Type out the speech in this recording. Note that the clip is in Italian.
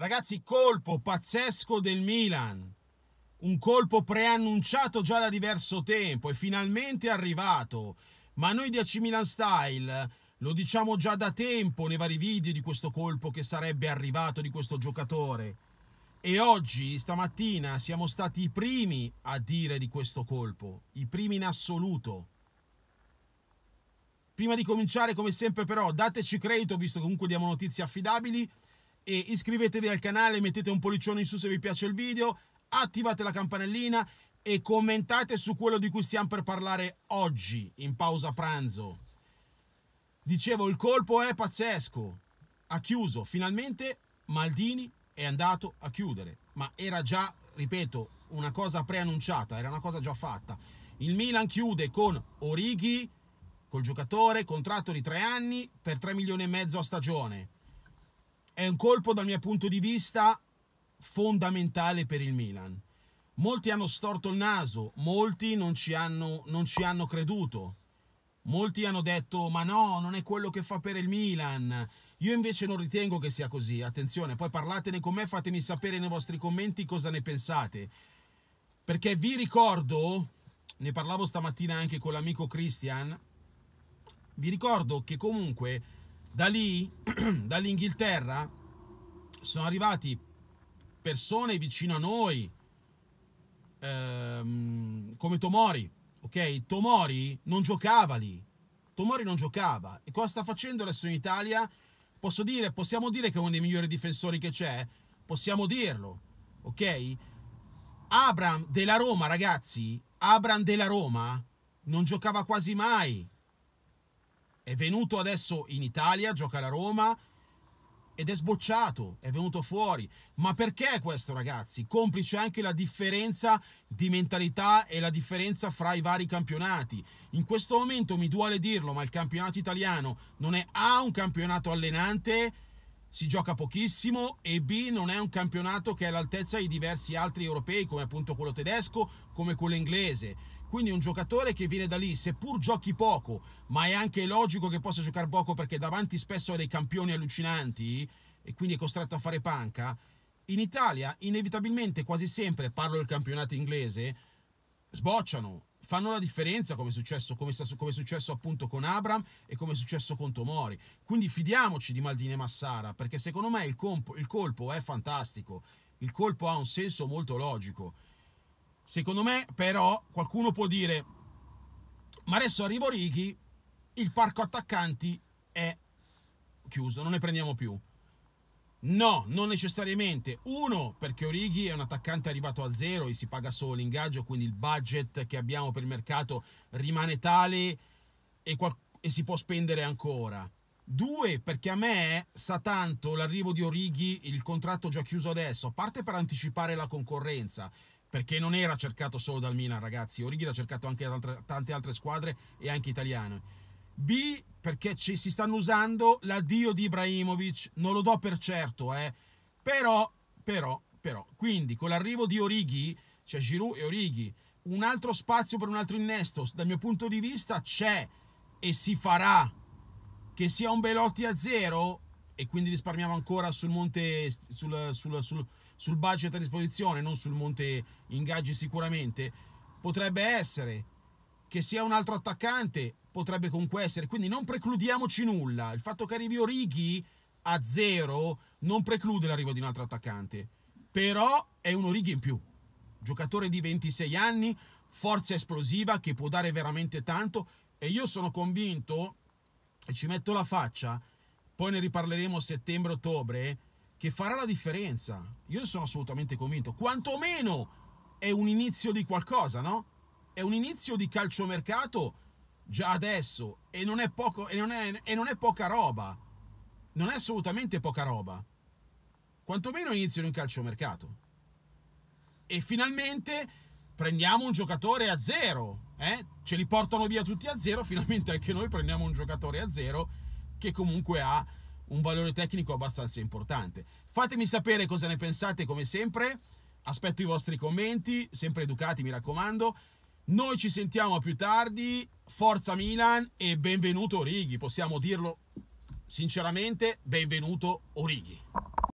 Ragazzi, colpo pazzesco del Milan. Un colpo preannunciato già da diverso tempo e finalmente arrivato. Ma noi di AC Milan Style lo diciamo già da tempo nei vari video di questo colpo che sarebbe arrivato di questo giocatore. E oggi, stamattina, siamo stati i primi a dire di questo colpo, i primi in assoluto. Prima di cominciare, come sempre però, dateci credito, visto che comunque diamo notizie affidabili, iscrivetevi al canale, mettete un pollicione in su se vi piace il video, attivate la campanellina e commentate su quello di cui stiamo per parlare oggi in pausa pranzo. Dicevo, il colpo è pazzesco. Ha chiuso, finalmente Maldini è andato a chiudere, ma era già, ripeto, una cosa preannunciata, era una cosa già fatta. Il Milan chiude con Orighi, col giocatore, contratto di tre anni per 3 milioni e mezzo a stagione è un colpo dal mio punto di vista fondamentale per il Milan. Molti hanno storto il naso, molti non ci hanno, non ci hanno creduto. Molti hanno detto ma no, non è quello che fa per il Milan. Io invece non ritengo che sia così, attenzione, poi parlatene con me, fatemi sapere nei vostri commenti cosa ne pensate. Perché vi ricordo, ne parlavo stamattina anche con l'amico Christian, vi ricordo che comunque da lì, dall'Inghilterra, sono arrivati persone vicino a noi, ehm, come Tomori, ok? Tomori non giocava lì, Tomori non giocava. E cosa sta facendo adesso in Italia? Posso dire, possiamo dire che è uno dei migliori difensori che c'è? Possiamo dirlo, ok? Abram della Roma, ragazzi, Abram della Roma non giocava quasi mai. È venuto adesso in Italia, gioca alla Roma ed è sbocciato, è venuto fuori. Ma perché questo, ragazzi? Complice anche la differenza di mentalità e la differenza fra i vari campionati. In questo momento mi duole dirlo, ma il campionato italiano non è A un campionato allenante, si gioca pochissimo e B non è un campionato che è all'altezza di diversi altri europei come appunto quello tedesco, come quello inglese. Quindi un giocatore che viene da lì, seppur giochi poco, ma è anche logico che possa giocare poco perché davanti spesso ha dei campioni allucinanti e quindi è costretto a fare panca, in Italia inevitabilmente quasi sempre, parlo del campionato inglese, sbocciano, fanno la differenza come è successo, come è successo appunto con Abram e come è successo con Tomori. Quindi fidiamoci di Maldini e Massara perché secondo me il, compo, il colpo è fantastico, il colpo ha un senso molto logico. Secondo me, però, qualcuno può dire, ma adesso arrivo Righi, il parco attaccanti è chiuso, non ne prendiamo più. No, non necessariamente. Uno, perché Orighi è un attaccante arrivato a zero e si paga solo l'ingaggio, quindi il budget che abbiamo per il mercato rimane tale e, qual- e si può spendere ancora. Due, perché a me sa tanto l'arrivo di Orighi, il contratto già chiuso adesso, a parte per anticipare la concorrenza, perché non era cercato solo dal Milan, ragazzi. Orighi l'ha cercato anche da tante altre squadre e anche italiane. B perché ci, si stanno usando l'addio di Ibrahimovic, non lo do per certo, eh. però, però, però, quindi con l'arrivo di Orighi, c'è cioè Giroud e Orighi, un altro spazio per un altro innesto, dal mio punto di vista c'è e si farà, che sia un Belotti a zero e quindi risparmiamo ancora sul monte sul, sul, sul, sul budget a disposizione, non sul monte ingaggi sicuramente, potrebbe essere che sia un altro attaccante, potrebbe comunque essere, quindi non precludiamoci nulla. Il fatto che arrivi Orighi a zero non preclude l'arrivo di un altro attaccante, però è un Orighi in più. Giocatore di 26 anni, forza esplosiva che può dare veramente tanto e io sono convinto e ci metto la faccia poi ne riparleremo settembre-ottobre, che farà la differenza. Io ne sono assolutamente convinto. Quantomeno è un inizio di qualcosa, no? È un inizio di calciomercato già adesso e non è, poco, e non è, e non è poca roba. Non è assolutamente poca roba. Quantomeno inizio di un calciomercato. E finalmente prendiamo un giocatore a zero. Eh? Ce li portano via tutti a zero, finalmente anche noi prendiamo un giocatore a zero che comunque ha un valore tecnico abbastanza importante. Fatemi sapere cosa ne pensate come sempre, aspetto i vostri commenti, sempre educati mi raccomando. Noi ci sentiamo più tardi, forza Milan e benvenuto Orighi, possiamo dirlo sinceramente, benvenuto Orighi.